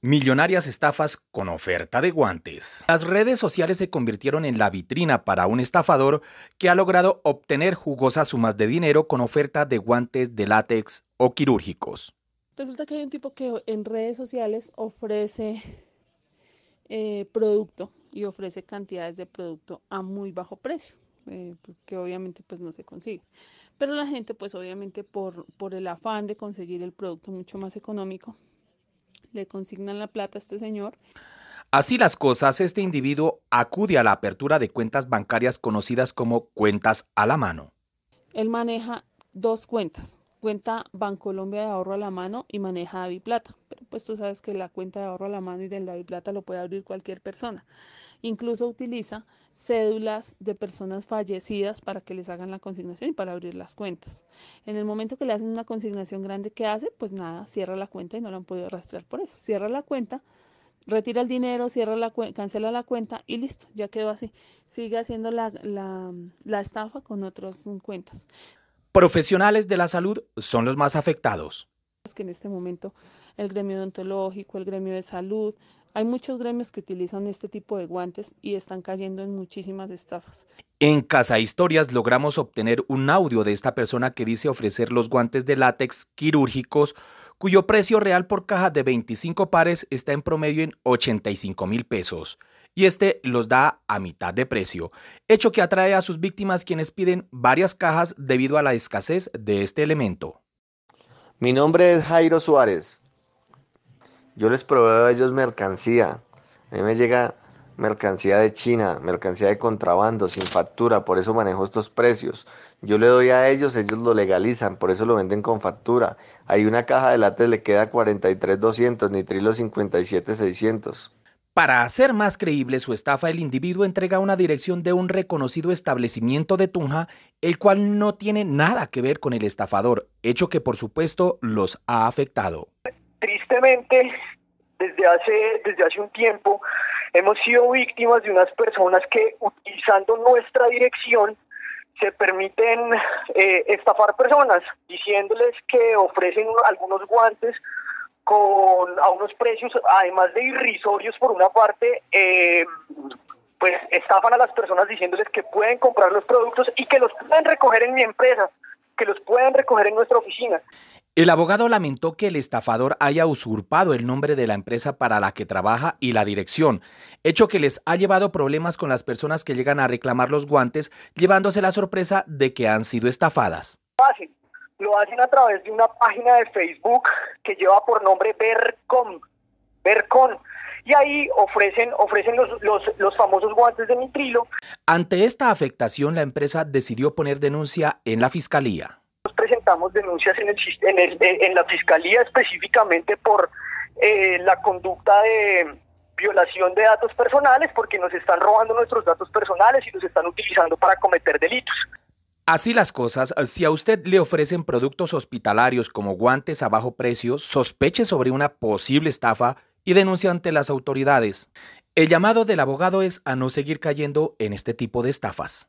Millonarias estafas con oferta de guantes. Las redes sociales se convirtieron en la vitrina para un estafador que ha logrado obtener jugosas sumas de dinero con oferta de guantes de látex o quirúrgicos. Resulta que hay un tipo que en redes sociales ofrece eh, producto y ofrece cantidades de producto a muy bajo precio, eh, que obviamente pues no se consigue. Pero la gente pues obviamente por, por el afán de conseguir el producto mucho más económico le consignan la plata a este señor. Así las cosas, este individuo acude a la apertura de cuentas bancarias conocidas como cuentas a la mano. Él maneja dos cuentas cuenta Bancolombia de ahorro a la mano y maneja Plata, Pero pues tú sabes que la cuenta de ahorro a la mano y del Plata lo puede abrir cualquier persona. Incluso utiliza cédulas de personas fallecidas para que les hagan la consignación y para abrir las cuentas. En el momento que le hacen una consignación grande, ¿qué hace? Pues nada, cierra la cuenta y no la han podido rastrear por eso. Cierra la cuenta retira el dinero, cierra la cancela la cuenta y listo, ya quedó así. Sigue haciendo la, la, la estafa con otras cuentas profesionales de la salud son los más afectados. que en este momento el gremio odontológico, el gremio de salud, hay muchos gremios que utilizan este tipo de guantes y están cayendo en muchísimas estafas. En Casa Historias logramos obtener un audio de esta persona que dice ofrecer los guantes de látex quirúrgicos cuyo precio real por caja de 25 pares está en promedio en 85 mil pesos y este los da a mitad de precio, hecho que atrae a sus víctimas quienes piden varias cajas debido a la escasez de este elemento. Mi nombre es Jairo Suárez. Yo les proveo a ellos mercancía. A mí me llega mercancía de China, mercancía de contrabando, sin factura, por eso manejo estos precios. Yo le doy a ellos, ellos lo legalizan, por eso lo venden con factura. Hay una caja de látex le queda 43.200, nitrilo 57.600. Para hacer más creíble su estafa, el individuo entrega una dirección de un reconocido establecimiento de Tunja, el cual no tiene nada que ver con el estafador, hecho que por supuesto los ha afectado. Tristemente, desde hace, desde hace un tiempo hemos sido víctimas de unas personas que utilizando nuestra dirección se permiten eh, estafar personas, diciéndoles que ofrecen algunos guantes con a unos precios, además de irrisorios por una parte, eh, pues estafan a las personas diciéndoles que pueden comprar los productos y que los pueden recoger en mi empresa, que los pueden recoger en nuestra oficina. El abogado lamentó que el estafador haya usurpado el nombre de la empresa para la que trabaja y la dirección, hecho que les ha llevado problemas con las personas que llegan a reclamar los guantes, llevándose la sorpresa de que han sido estafadas. Fácil, lo hacen a través de una página de Facebook que lleva por nombre Vercom. Vercon. Y ahí ofrecen, ofrecen los, los, famosos guantes de nitrilo. Ante esta afectación, la empresa decidió poner denuncia en la fiscalía. Nos presentamos denuncias en, el, en, la fiscalía específicamente por eh, la conducta de violación de datos personales porque nos están robando nuestros datos personales y los están utilizando para cometer delitos. Así las cosas, si a usted le ofrecen productos hospitalarios como guantes a bajo precio, sospeche sobre una posible estafa y denuncie ante las autoridades. El llamado del abogado es a no seguir cayendo en este tipo de estafas.